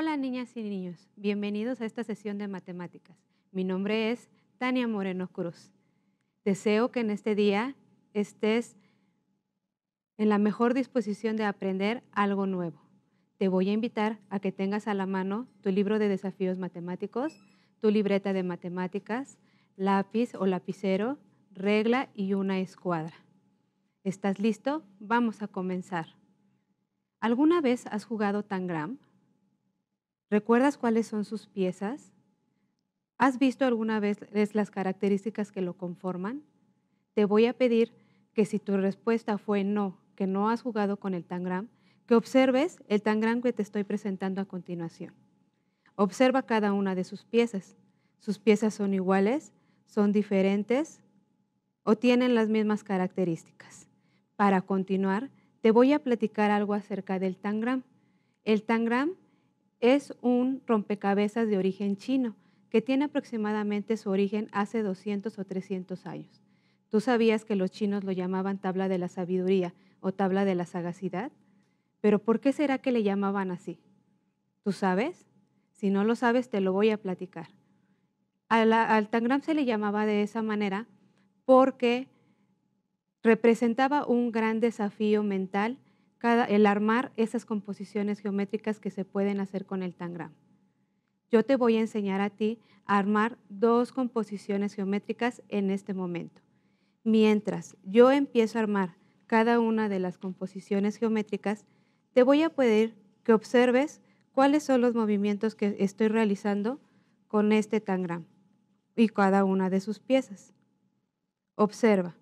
Hola niñas y niños, bienvenidos a esta sesión de matemáticas. Mi nombre es Tania Moreno Cruz. Deseo que en este día estés en la mejor disposición de aprender algo nuevo. Te voy a invitar a que tengas a la mano tu libro de desafíos matemáticos, tu libreta de matemáticas, lápiz o lapicero, regla y una escuadra. ¿Estás listo? Vamos a comenzar. ¿Alguna vez has jugado tangram? ¿Recuerdas cuáles son sus piezas? ¿Has visto alguna vez las características que lo conforman? Te voy a pedir que si tu respuesta fue no, que no has jugado con el tangram, que observes el tangram que te estoy presentando a continuación. Observa cada una de sus piezas. ¿Sus piezas son iguales? ¿Son diferentes? ¿O tienen las mismas características? Para continuar, te voy a platicar algo acerca del tangram. El tangram es un rompecabezas de origen chino que tiene aproximadamente su origen hace 200 o 300 años. ¿Tú sabías que los chinos lo llamaban tabla de la sabiduría o tabla de la sagacidad? Pero ¿por qué será que le llamaban así? ¿Tú sabes? Si no lo sabes, te lo voy a platicar. al Tangram se le llamaba de esa manera porque representaba un gran desafío mental el armar esas composiciones geométricas que se pueden hacer con el tangram. Yo te voy a enseñar a ti a armar dos composiciones geométricas en este momento. Mientras yo empiezo a armar cada una de las composiciones geométricas, te voy a pedir que observes cuáles son los movimientos que estoy realizando con este tangram y cada una de sus piezas. Observa.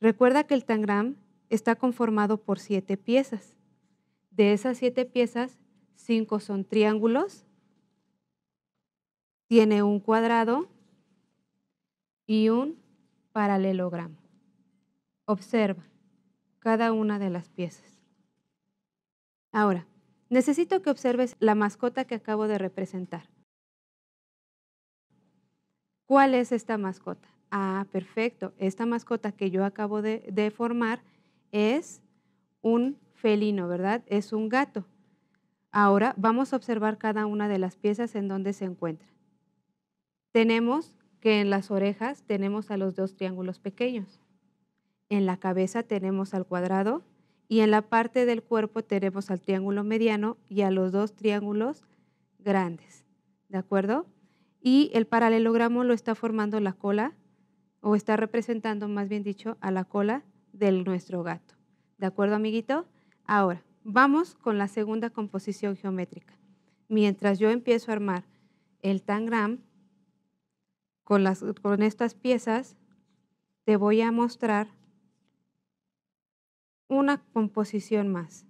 Recuerda que el tangram está conformado por siete piezas. De esas siete piezas, cinco son triángulos, tiene un cuadrado y un paralelogramo. Observa cada una de las piezas. Ahora, necesito que observes la mascota que acabo de representar. ¿Cuál es esta mascota? Ah, perfecto. Esta mascota que yo acabo de, formar es un felino, ¿verdad? Es un gato. Ahora vamos a observar cada una de las piezas en donde se encuentra. Tenemos que en las orejas tenemos a los dos triángulos pequeños. En la cabeza tenemos al cuadrado y en la parte del cuerpo tenemos al triángulo mediano y a los dos triángulos grandes. ¿De acuerdo? Y el paralelogramo lo está formando la cola, o está representando más bien dicho a la cola del nuestro gato. ¿De acuerdo, amiguito? Ahora, vamos con la segunda composición geométrica. Mientras yo empiezo a armar el tangram con, con estas piezas, te voy a mostrar una composición más.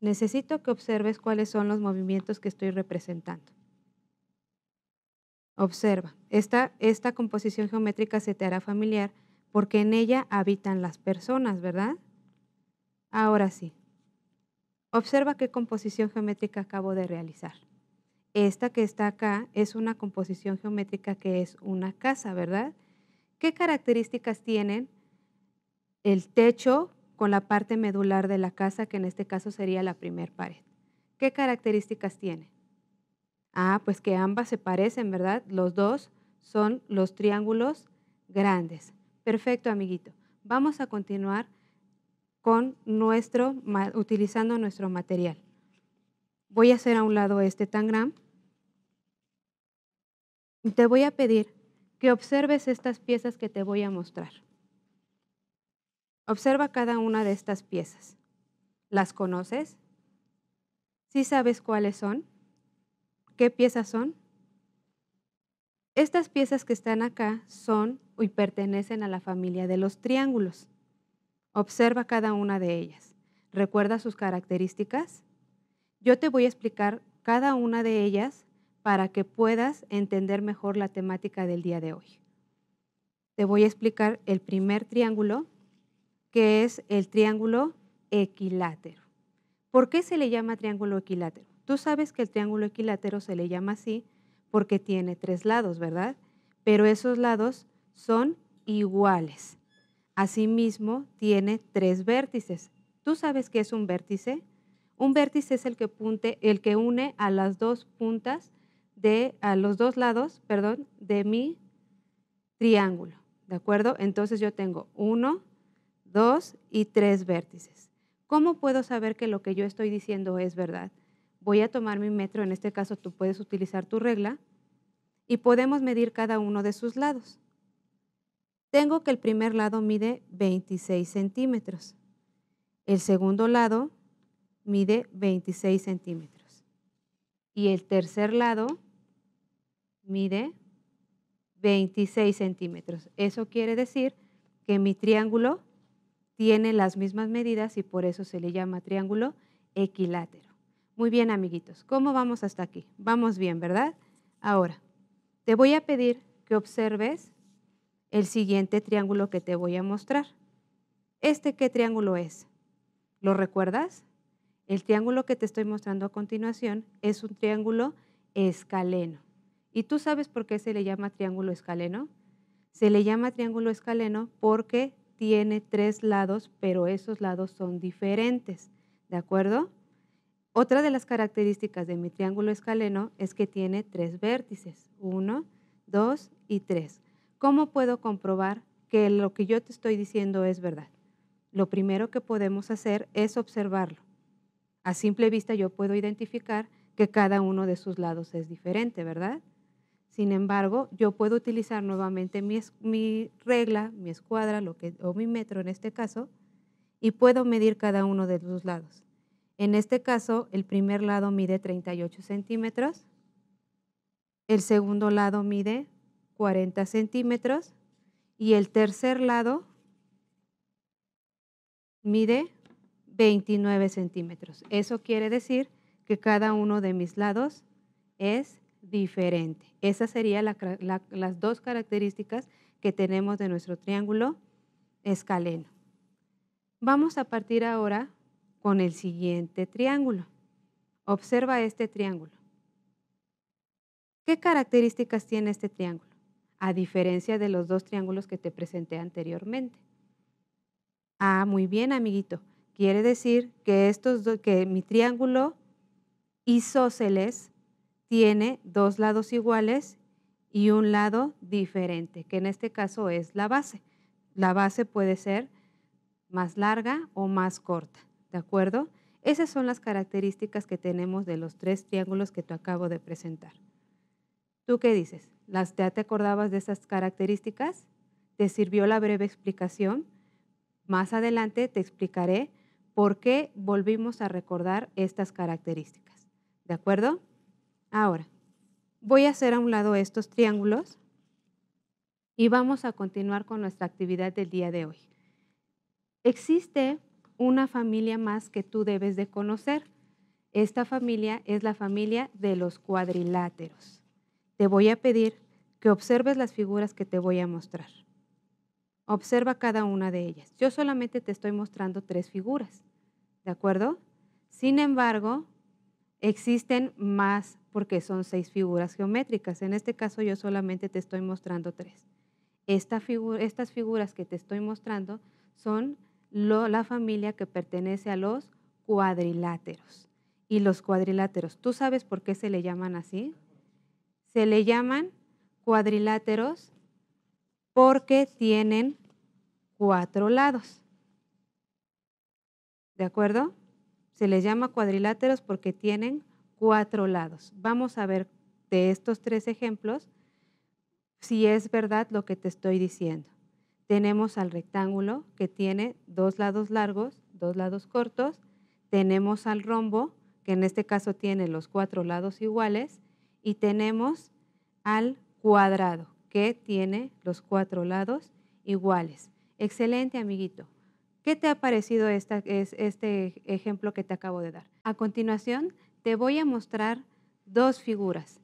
Necesito que observes cuáles son los movimientos que estoy representando. Observa, esta composición geométrica se te hará familiar porque en ella habitan las personas, ¿verdad? Ahora sí, observa qué composición geométrica acabo de realizar. Esta que está acá es una composición geométrica que es una casa, ¿verdad? ¿Qué características tienen el techo con la parte medular de la casa, que en este caso sería la primer pared? ¿Qué características tiene? Ah, pues que ambas se parecen, ¿verdad? Los dos son los triángulos grandes. Perfecto, amiguito. Vamos a continuar con nuestro, utilizando nuestro material. Voy a hacer a un lado este tangram. Te voy a pedir que observes estas piezas que te voy a mostrar. Observa cada una de estas piezas. ¿Las conoces? ¿Sí sabes cuáles son? ¿Qué piezas son? Estas piezas que están acá son y pertenecen a la familia de los triángulos. Observa cada una de ellas. ¿Recuerda sus características? Yo te voy a explicar cada una de ellas para que puedas entender mejor la temática del día de hoy. Te voy a explicar el primer triángulo, que es el triángulo equilátero. ¿Por qué se le llama triángulo equilátero? Tú sabes que el triángulo equilátero se le llama así porque tiene tres lados, ¿verdad? Pero esos lados son iguales. Asimismo, tiene tres vértices. ¿Tú sabes qué es un vértice? Un vértice es el que, punte, el que une a las dos puntas de a los dos lados, perdón, de mi triángulo, ¿de acuerdo? Entonces yo tengo uno, dos y tres vértices. ¿Cómo puedo saber que lo que yo estoy diciendo es verdad? voy a tomar mi metro, en este caso tú puedes utilizar tu regla, y podemos medir cada uno de sus lados. Tengo que el primer lado mide 26 centímetros, el segundo lado mide 26 centímetros y el tercer lado mide 26 centímetros. Eso quiere decir que mi triángulo tiene las mismas medidas y por eso se le llama triángulo equilátero. Muy bien, amiguitos, ¿cómo vamos hasta aquí? Vamos bien, ¿verdad? Ahora, te voy a pedir que observes el siguiente triángulo que te voy a mostrar. ¿Este qué triángulo es? ¿Lo recuerdas? El triángulo que te estoy mostrando a continuación es un triángulo escaleno. ¿Y tú sabes por qué se le llama triángulo escaleno? Se le llama triángulo escaleno porque tiene tres lados, pero esos lados son diferentes. ¿De acuerdo? Otra de las características de mi triángulo escaleno es que tiene tres vértices, uno, dos y tres. ¿Cómo puedo comprobar que lo que yo te estoy diciendo es verdad? Lo primero que podemos hacer es observarlo. A simple vista yo puedo identificar que cada uno de sus lados es diferente, ¿verdad? Sin embargo, yo puedo utilizar nuevamente mi, regla, mi escuadra lo que, o mi metro en este caso, y puedo medir cada uno de los lados. En este caso, el primer lado mide 38 centímetros, el segundo lado mide 40 centímetros y el tercer lado mide 29 centímetros. Eso quiere decir que cada uno de mis lados es diferente. Esas serían las dos características que tenemos de nuestro triángulo escaleno. Vamos a partir ahora con el siguiente triángulo. Observa este triángulo. ¿Qué características tiene este triángulo? A diferencia de los dos triángulos que te presenté anteriormente. Ah, muy bien, amiguito. Quiere decir que, estos que mi triángulo isósceles tiene dos lados iguales y un lado diferente, que en este caso es la base. La base puede ser más larga o más corta. ¿De acuerdo? Esas son las características que tenemos de los tres triángulos que te acabo de presentar. ¿Tú qué dices? ¿Las, ¿Ya te acordabas de esas características? ¿Te sirvió la breve explicación? Más adelante te explicaré por qué volvimos a recordar estas características. ¿De acuerdo? Ahora, voy a hacer a un lado estos triángulos y vamos a continuar con nuestra actividad del día de hoy. Existe una familia más que tú debes de conocer. Esta familia es la familia de los cuadriláteros. Te voy a pedir que observes las figuras que te voy a mostrar. Observa cada una de ellas. Yo solamente te estoy mostrando tres figuras, ¿de acuerdo? Sin embargo, existen más porque son seis figuras geométricas. En este caso yo solamente te estoy mostrando tres. Esta estas figuras que te estoy mostrando son la familia que pertenece a los cuadriláteros. Y los cuadriláteros, ¿tú sabes por qué se le llaman así? Se le llaman cuadriláteros porque tienen cuatro lados. ¿De acuerdo? Se les llama cuadriláteros porque tienen cuatro lados. Vamos a ver de estos tres ejemplos si es verdad lo que te estoy diciendo tenemos al rectángulo que tiene dos lados largos, dos lados cortos, tenemos al rombo que en este caso tiene los cuatro lados iguales y tenemos al cuadrado que tiene los cuatro lados iguales. Excelente amiguito. ¿Qué te ha parecido esta, es, este ejemplo que te acabo de dar? A continuación te voy a mostrar dos figuras.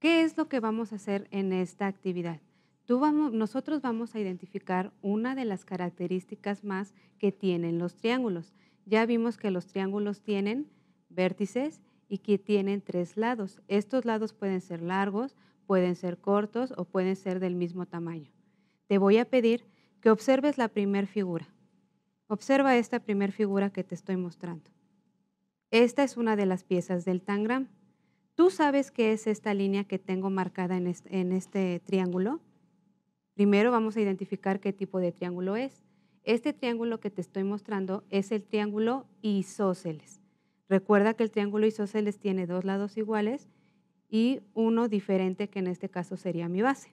¿Qué es lo que vamos a hacer en esta actividad? vamos, nosotros vamos a identificar una de las características más que tienen los triángulos. Ya vimos que los triángulos tienen vértices y que tienen tres lados. Estos lados pueden ser largos, pueden ser cortos o pueden ser del mismo tamaño. Te voy a pedir que observes la primera figura. Observa esta primera figura que te estoy mostrando. Esta es una de las piezas del tangram. ¿Tú sabes qué es esta línea que tengo marcada en este triángulo? Primero vamos a identificar qué tipo de triángulo es. Este triángulo que te estoy mostrando es el triángulo isósceles. Recuerda que el triángulo isósceles tiene dos lados iguales y uno diferente que en este caso sería mi base.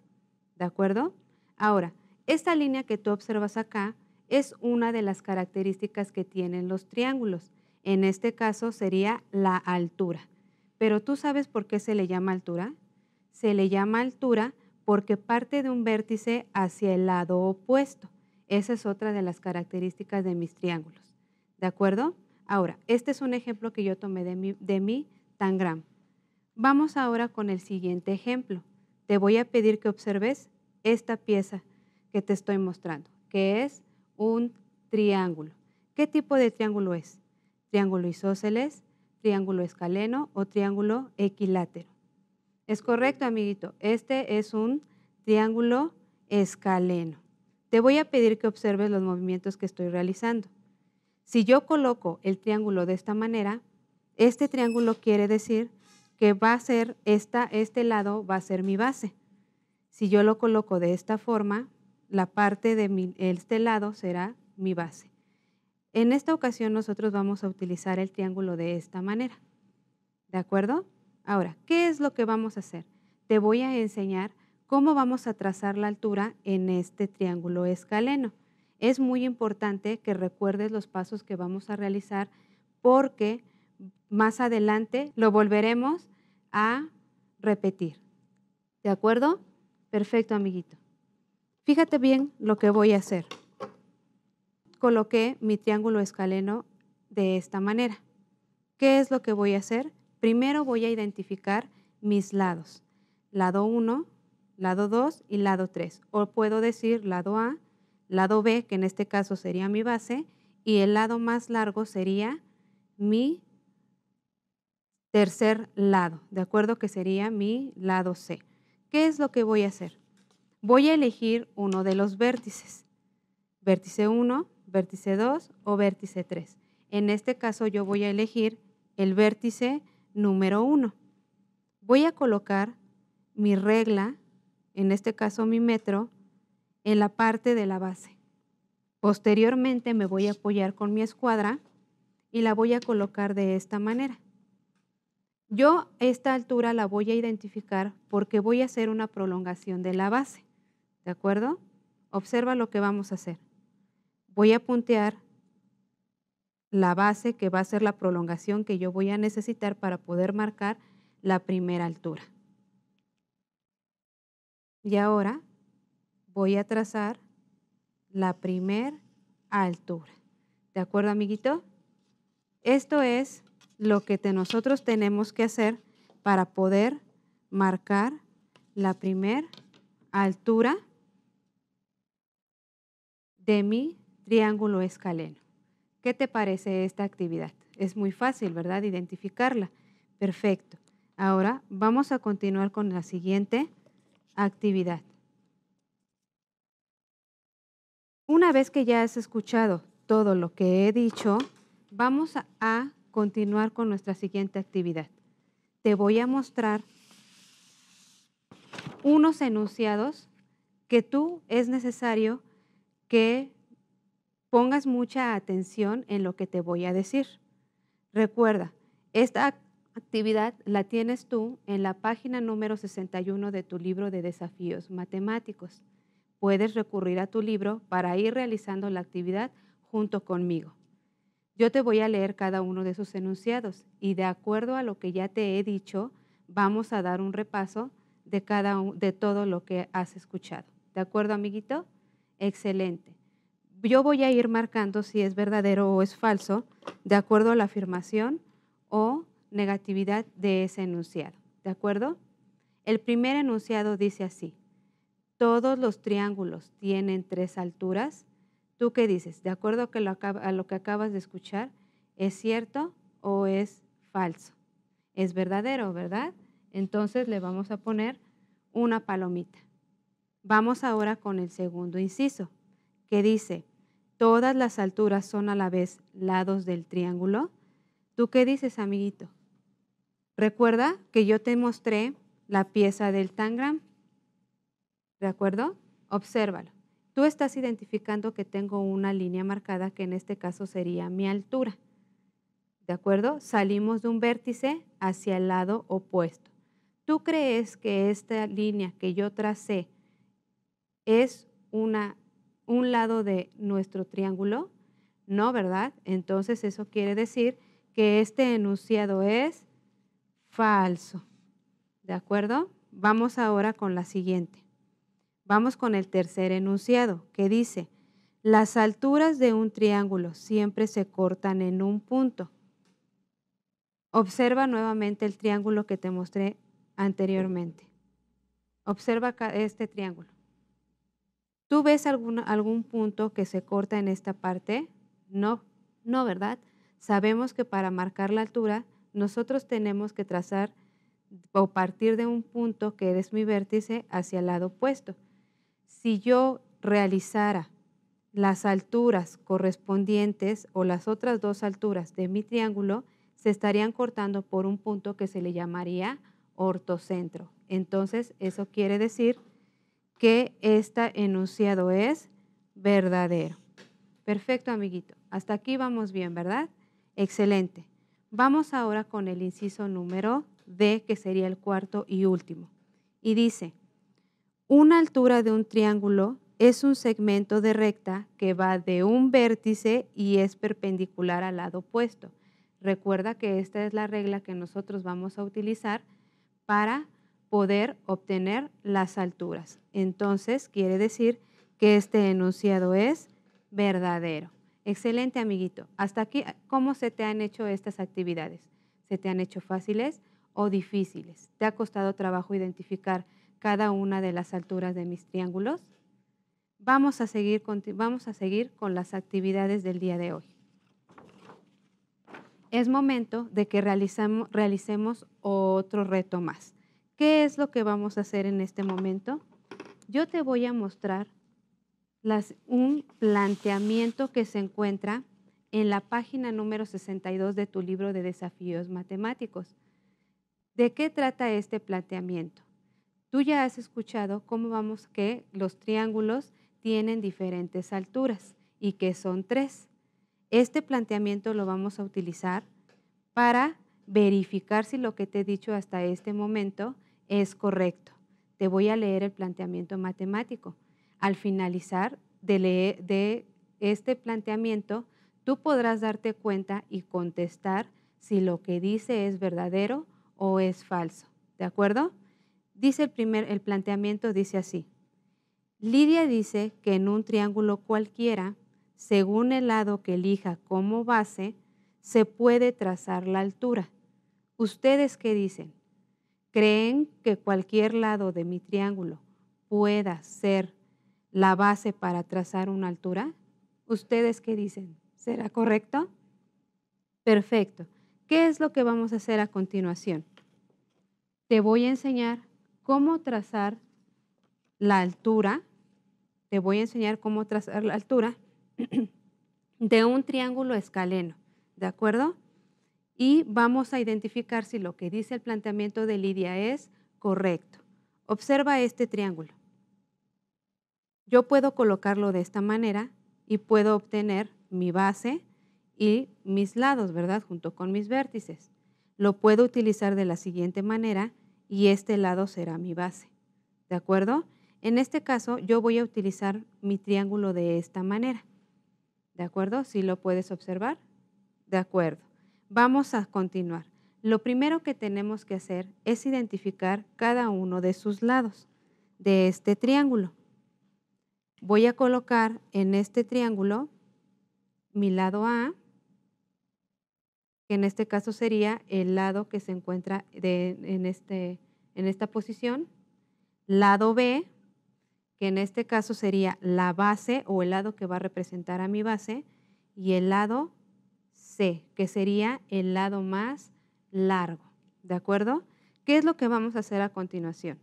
¿De acuerdo? Ahora, esta línea que tú observas acá es una de las características que tienen los triángulos. En este caso sería la altura. Pero tú sabes por qué se le llama altura. Se le llama altura porque parte de un vértice hacia el lado opuesto. Esa es otra de las características de mis triángulos. ¿De acuerdo? Ahora, este es un ejemplo que yo tomé de mi, tangram. Vamos ahora con el siguiente ejemplo. Te voy a pedir que observes esta pieza que te estoy mostrando, que es un triángulo. ¿Qué tipo de triángulo es? Triángulo isósceles, triángulo escaleno o triángulo equilátero. Es correcto, amiguito. Este es un triángulo escaleno. Te voy a pedir que observes los movimientos que estoy realizando. Si yo coloco el triángulo de esta manera, este triángulo quiere decir que va a ser este lado va a ser mi base. Si yo lo coloco de esta forma, la parte de este lado será mi base. En esta ocasión nosotros vamos a utilizar el triángulo de esta manera. ¿De acuerdo? Ahora, ¿qué es lo que vamos a hacer? Te voy a enseñar cómo vamos a trazar la altura en este triángulo escaleno. Es muy importante que recuerdes los pasos que vamos a realizar porque más adelante lo volveremos a repetir. ¿De acuerdo? Perfecto, amiguito. Fíjate bien lo que voy a hacer. Coloqué mi triángulo escaleno de esta manera. ¿Qué es lo que voy a hacer? Primero voy a identificar mis lados, lado 1, lado 2 y lado 3. O puedo decir lado A, lado B, que en este caso sería mi base, y el lado más largo sería mi tercer lado, ¿de acuerdo? Que sería mi lado C. ¿Qué es lo que voy a hacer? Voy a elegir uno de los vértices, vértice 1, vértice 2 o vértice 3. En este caso yo voy a elegir el vértice número 1, Voy a colocar mi regla, en este caso mi metro, en la parte de la base. Posteriormente me voy a apoyar con mi escuadra y la voy a colocar de esta manera. Yo esta altura la voy a identificar porque voy a hacer una prolongación de la base. ¿De acuerdo? Observa lo que vamos a hacer. Voy a puntear la base que va a ser la prolongación que yo voy a necesitar para poder marcar la primera altura. Y ahora voy a trazar la primera altura. ¿De acuerdo, amiguito? Esto es lo que nosotros tenemos que hacer para poder marcar la primera altura de mi triángulo escaleno. ¿Qué te parece esta actividad? Es muy fácil, ¿verdad? Identificarla. Perfecto. Ahora vamos a continuar con la siguiente actividad. Una vez que ya has escuchado todo lo que he dicho, vamos a continuar con nuestra siguiente actividad. Te voy a mostrar unos enunciados que tú es necesario que pongas mucha atención en lo que te voy a decir. Recuerda, esta actividad la tienes tú en la página número 61 de tu libro de desafíos matemáticos. Puedes recurrir a tu libro para ir realizando la actividad junto conmigo. Yo te voy a leer cada uno de sus enunciados y de acuerdo a lo que ya te he dicho, vamos a dar un repaso de, cada, de todo lo que has escuchado. ¿De acuerdo, amiguito? Excelente yo voy a ir marcando si es verdadero o es falso, de acuerdo a la afirmación o negatividad de ese enunciado. ¿De acuerdo? El primer enunciado dice así, todos los triángulos tienen tres alturas. ¿Tú qué dices? De acuerdo a lo que acabas de escuchar, ¿es cierto o es falso? Es verdadero, ¿verdad? Entonces le vamos a poner una palomita. Vamos ahora con el segundo inciso que dice, todas las alturas son a la vez lados del triángulo, ¿tú qué dices, amiguito? Recuerda que yo te mostré la pieza del tangram, ¿de acuerdo? Obsérvalo. Tú estás identificando que tengo una línea marcada que en este caso sería mi altura. ¿De acuerdo? Salimos de un vértice hacia el lado opuesto. ¿Tú crees que esta línea que yo tracé es una un lado de nuestro triángulo? No, ¿verdad? Entonces eso quiere decir que este enunciado es falso. ¿De acuerdo? Vamos ahora con la siguiente. Vamos con el tercer enunciado que dice, las alturas de un triángulo siempre se cortan en un punto. Observa nuevamente el triángulo que te mostré anteriormente. Observa este triángulo. ¿Tú ves algún, algún punto que se corta en esta parte? No, no, ¿verdad? Sabemos que para marcar la altura, nosotros tenemos que trazar o partir de un punto que es mi vértice hacia el lado opuesto. Si yo realizara las alturas correspondientes o las otras dos alturas de mi triángulo, se estarían cortando por un punto que se le llamaría ortocentro. Entonces, eso quiere decir que este enunciado es verdadero. Perfecto, amiguito. Hasta aquí vamos bien, ¿verdad? Excelente. Vamos ahora con el inciso número D, que sería el cuarto y último. Y dice, una altura de un triángulo es un segmento de recta que va de un vértice y es perpendicular al lado opuesto. Recuerda que esta es la regla que nosotros vamos a utilizar para poder obtener las alturas. Entonces, quiere decir que este enunciado es verdadero. Excelente, amiguito. Hasta aquí, ¿cómo se te han hecho estas actividades? ¿Se te han hecho fáciles o difíciles? ¿Te ha costado trabajo identificar cada una de las alturas de mis triángulos? Vamos a seguir con, vamos a seguir con las actividades del día de hoy. Es momento de que realicemos otro reto más. ¿Qué es lo que vamos a hacer en este momento? Yo te voy a mostrar un planteamiento que se encuentra en la página número 62 de tu libro de desafíos matemáticos. ¿De qué trata este planteamiento? Tú ya has escuchado cómo vamos que los triángulos tienen diferentes alturas y que son tres. Este planteamiento lo vamos a utilizar para verificar si lo que te he dicho hasta este momento es correcto. Te voy a leer el planteamiento matemático. Al finalizar de, leer, de este planteamiento, tú podrás darte cuenta y contestar si lo que dice es verdadero o es falso. ¿De acuerdo? Dice el primer, el planteamiento dice así. Lidia dice que en un triángulo cualquiera, según el lado que elija como base, se puede trazar la altura. ¿Ustedes qué dicen? creen que cualquier lado de mi triángulo pueda ser la base para trazar una altura? ¿Ustedes qué dicen? ¿Será correcto? Perfecto. ¿Qué es lo que vamos a hacer a continuación? Te voy a enseñar cómo trazar la altura. Te voy a enseñar cómo trazar la altura de un triángulo escaleno. ¿De acuerdo? y vamos a identificar si lo que dice el planteamiento de Lidia es correcto. Observa este triángulo. Yo puedo colocarlo de esta manera y puedo obtener mi base y mis lados, ¿verdad? Junto con mis vértices. Lo puedo utilizar de la siguiente manera y este lado será mi base. ¿De acuerdo? En este caso, yo voy a utilizar mi triángulo de esta manera. ¿De acuerdo? Si ¿Sí lo puedes observar. De acuerdo. Vamos a continuar. Lo primero que tenemos que hacer es identificar cada uno de sus lados de este triángulo. Voy a colocar en este triángulo mi lado A, que en este caso sería el lado que se encuentra en, este, en esta posición, lado B, que en este caso sería la base o el lado que va a representar a mi base, y el lado que sería el lado más largo. ¿De acuerdo? ¿Qué es lo que vamos a hacer a continuación?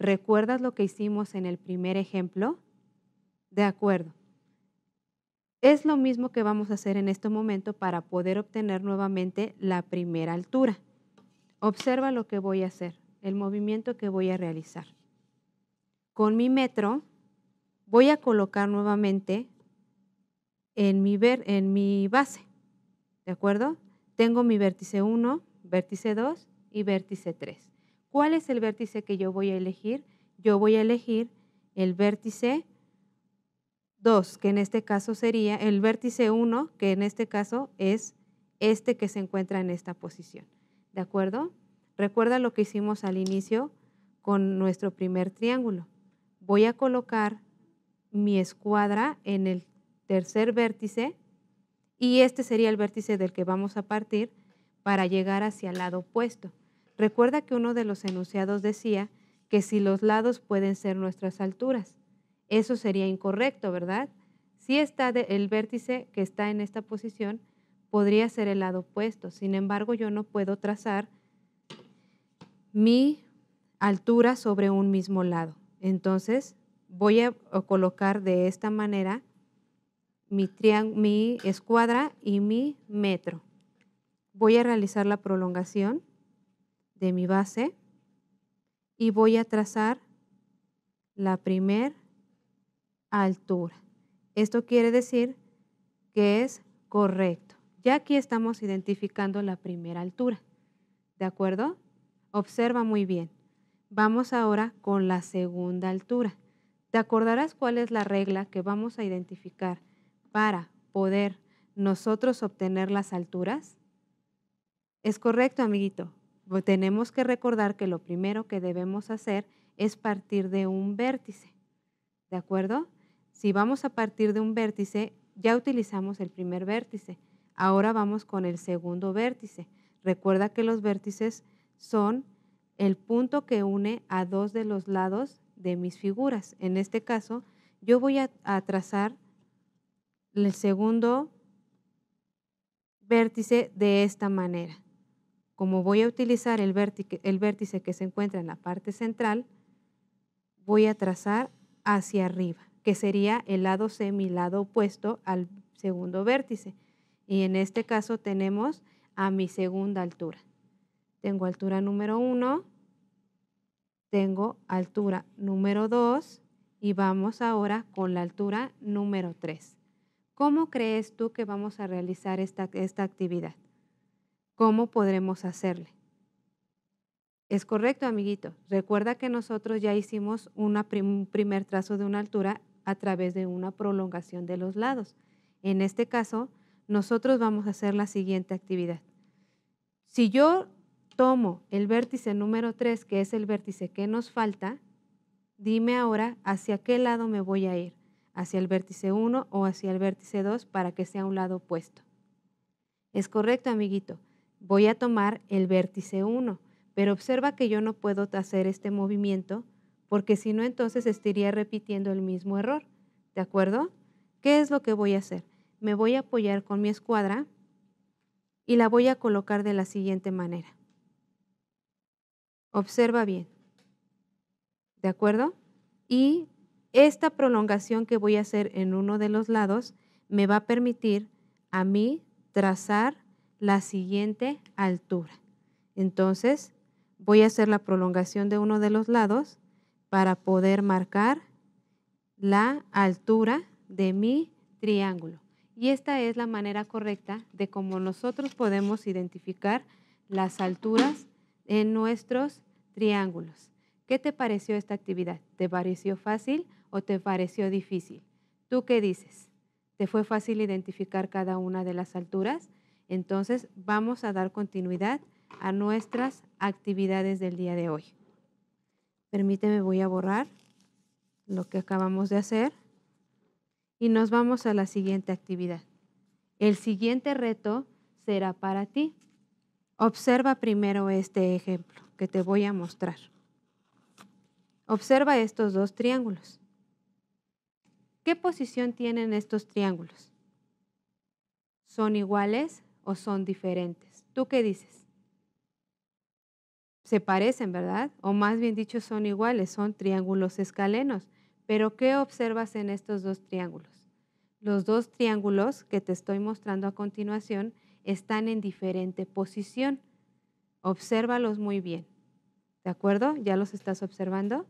¿Recuerdas lo que hicimos en el primer ejemplo? De acuerdo. Es lo mismo que vamos a hacer en este momento para poder obtener nuevamente la primera altura. Observa lo que voy a hacer, el movimiento que voy a realizar. Con mi metro voy a colocar nuevamente en mi, ver, en mi base. ¿De acuerdo? Tengo mi vértice 1, vértice 2 y vértice 3. ¿Cuál es el vértice que yo voy a elegir? Yo voy a elegir el vértice 2, que en este caso sería el vértice 1, que en este caso es este que se encuentra en esta posición. ¿De acuerdo? Recuerda lo que hicimos al inicio con nuestro primer triángulo. Voy a colocar mi escuadra en el tercer vértice y este sería el vértice del que vamos a partir para llegar hacia el lado opuesto. Recuerda que uno de los enunciados decía que si los lados pueden ser nuestras alturas. Eso sería incorrecto, ¿verdad? Si está el vértice que está en esta posición, podría ser el lado opuesto. Sin embargo, yo no puedo trazar mi altura sobre un mismo lado. Entonces, voy a colocar de esta manera mi, mi escuadra y mi metro. Voy a realizar la prolongación de mi base y voy a trazar la primera altura. Esto quiere decir que es correcto. Ya aquí estamos identificando la primera altura. ¿De acuerdo? Observa muy bien. Vamos ahora con la segunda altura. ¿Te acordarás cuál es la regla que vamos a identificar? para poder nosotros obtener las alturas? Es correcto, amiguito. Pues tenemos que recordar que lo primero que debemos hacer es partir de un vértice. ¿De acuerdo? Si vamos a partir de un vértice, ya utilizamos el primer vértice. Ahora vamos con el segundo vértice. Recuerda que los vértices son el punto que une a dos de los lados de mis figuras. En este caso, yo voy a trazar el segundo vértice de esta manera. Como voy a utilizar el vértice, que se encuentra en la parte central, voy a trazar hacia arriba, que sería el lado semi lado opuesto al segundo vértice. Y en este caso tenemos a mi segunda altura. Tengo altura número 1, tengo altura número 2 y vamos ahora con la altura número 3. ¿Cómo crees tú que vamos a realizar esta, actividad? ¿Cómo podremos hacerle? Es correcto, amiguito. Recuerda que nosotros ya hicimos un primer trazo de una altura a través de una prolongación de los lados. En este caso, nosotros vamos a hacer la siguiente actividad. Si yo tomo el vértice número 3, que es el vértice que nos falta, dime ahora hacia qué lado me voy a ir hacia el vértice 1 o hacia el vértice 2 para que sea un lado opuesto. Es correcto, amiguito. Voy a tomar el vértice 1, pero observa que yo no puedo hacer este movimiento porque si no entonces estaría repitiendo el mismo error. ¿De acuerdo? ¿Qué es lo que voy a hacer? Me voy a apoyar con mi escuadra y la voy a colocar de la siguiente manera. Observa bien. ¿De acuerdo? Y esta prolongación que voy a hacer en uno de los lados me va a permitir a mí trazar la siguiente altura. Entonces, voy a hacer la prolongación de uno de los lados para poder marcar la altura de mi triángulo. Y esta es la manera correcta de cómo nosotros podemos identificar las alturas en nuestros triángulos. ¿Qué te pareció esta actividad? ¿Te pareció fácil? o te pareció difícil? ¿Tú qué dices? ¿Te fue fácil identificar cada una de las alturas? Entonces vamos a dar continuidad a nuestras actividades del día de hoy. Permíteme, voy a borrar lo que acabamos de hacer y nos vamos a la siguiente actividad. El siguiente reto será para ti. Observa primero este ejemplo que te voy a mostrar. Observa estos dos triángulos. ¿Qué posición tienen estos triángulos? ¿Son iguales o son diferentes? ¿Tú qué dices? Se parecen, ¿verdad? O más bien dicho, son iguales, son triángulos escalenos. Pero ¿qué observas en estos dos triángulos? Los dos triángulos que te estoy mostrando a continuación están en diferente posición. Obsérvalos muy bien. ¿De acuerdo? ¿Ya los estás observando?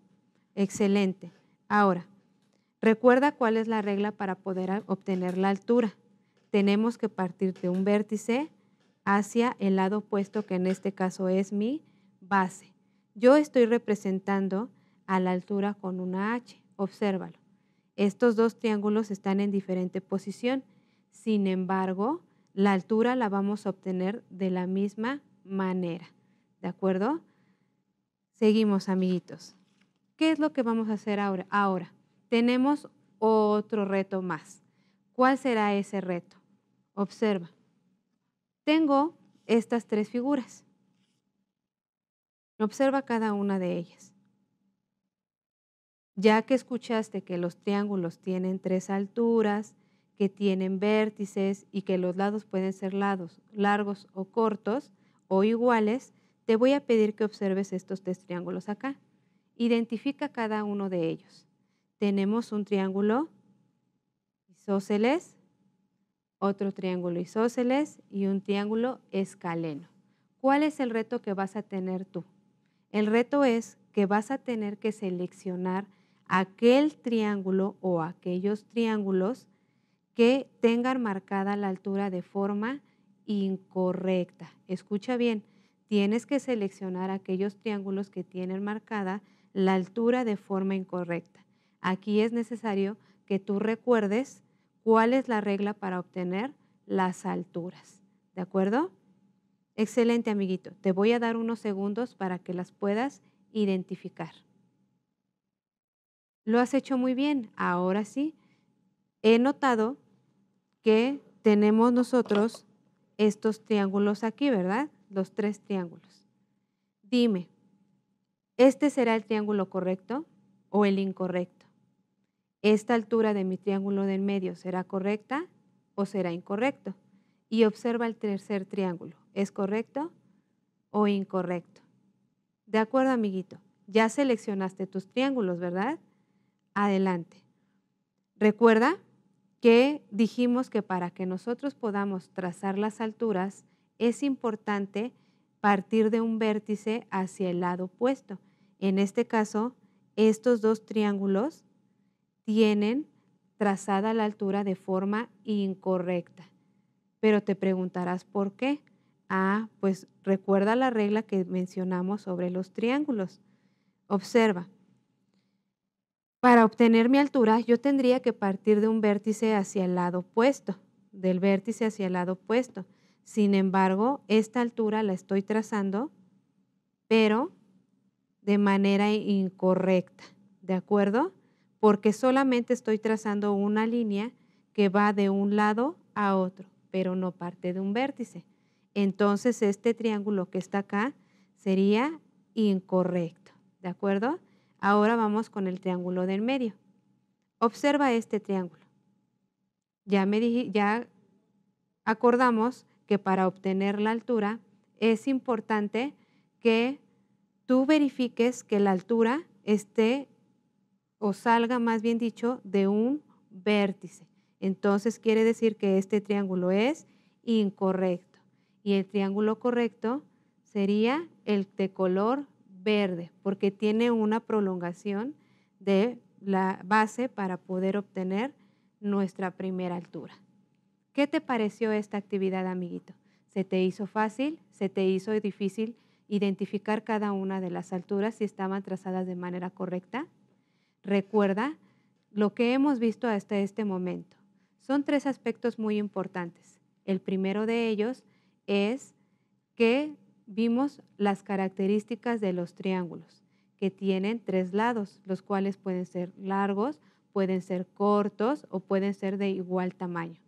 Excelente. Ahora, Recuerda cuál es la regla para poder obtener la altura. Tenemos que partir de un vértice hacia el lado opuesto, que en este caso es mi base. Yo estoy representando a la altura con una H. Obsérvalo. Estos dos triángulos están en diferente posición. Sin embargo, la altura la vamos a obtener de la misma manera. ¿De acuerdo? Seguimos, amiguitos. ¿Qué es lo que vamos a hacer ahora? ahora tenemos otro reto más. ¿Cuál será ese reto? Observa. Tengo estas tres figuras. Observa cada una de ellas. Ya que escuchaste que los triángulos tienen tres alturas, que tienen vértices y que los lados pueden ser lados largos o cortos o iguales, te voy a pedir que observes estos tres triángulos acá. Identifica cada uno de ellos tenemos un triángulo isósceles, otro triángulo isósceles y un triángulo escaleno. ¿Cuál es el reto que vas a tener tú? El reto es que vas a tener que seleccionar aquel triángulo o aquellos triángulos que tengan marcada la altura de forma incorrecta. Escucha bien, tienes que seleccionar aquellos triángulos que tienen marcada la altura de forma incorrecta. Aquí es necesario que tú recuerdes cuál es la regla para obtener las alturas. ¿De acuerdo? Excelente, amiguito. Te voy a dar unos segundos para que las puedas identificar. Lo has hecho muy bien. Ahora sí, he notado que tenemos nosotros estos triángulos aquí, ¿verdad? Los tres triángulos. Dime, ¿este será el triángulo correcto o el incorrecto? esta altura de mi triángulo en medio será correcta o será incorrecto. Y observa el tercer triángulo. ¿Es correcto o incorrecto? De acuerdo, amiguito. Ya seleccionaste tus triángulos, ¿verdad? Adelante. Recuerda que dijimos que para que nosotros podamos trazar las alturas es importante partir de un vértice hacia el lado opuesto. En este caso, estos dos triángulos tienen trazada la altura de forma incorrecta. Pero te preguntarás por qué. Ah, pues recuerda la regla que mencionamos sobre los triángulos. Observa, para obtener mi altura yo tendría que partir de un vértice hacia el lado opuesto, del vértice hacia el lado opuesto. Sin embargo, esta altura la estoy trazando, pero de manera incorrecta, ¿de acuerdo? porque solamente estoy trazando una línea que va de un lado a otro, pero no parte de un vértice. Entonces este triángulo que está acá sería incorrecto, ¿de acuerdo? Ahora vamos con el triángulo del medio. Observa este triángulo. Ya, me dije, ya acordamos que para obtener la altura es importante que tú verifiques que la altura esté o salga más bien dicho de un vértice. Entonces quiere decir que este triángulo es incorrecto. Y el triángulo correcto sería el de color verde, porque tiene una prolongación de la base para poder obtener nuestra primera altura. ¿Qué te pareció esta actividad, amiguito? ¿Se te hizo fácil? ¿Se te hizo difícil identificar cada una de las alturas si estaban trazadas de manera correcta? Recuerda lo que hemos visto hasta este momento. Son tres aspectos muy importantes. El primero de ellos es que vimos las características de los triángulos, que tienen tres lados, los cuales pueden ser largos, pueden ser cortos o pueden ser de igual tamaño.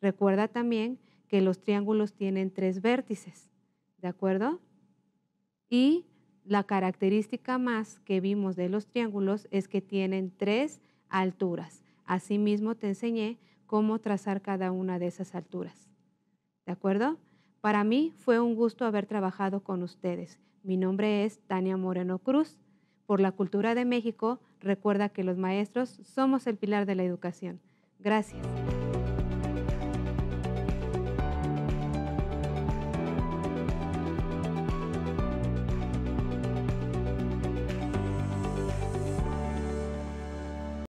Recuerda también que los triángulos tienen tres vértices, ¿de acuerdo? Y la característica más que vimos de los triángulos es que tienen tres alturas. Asimismo te enseñé cómo trazar cada una de esas alturas. ¿De acuerdo? Para mí fue un gusto haber trabajado con ustedes. Mi nombre es Tania Moreno Cruz. Por la Cultura de México, recuerda que los maestros somos el pilar de la educación. Gracias.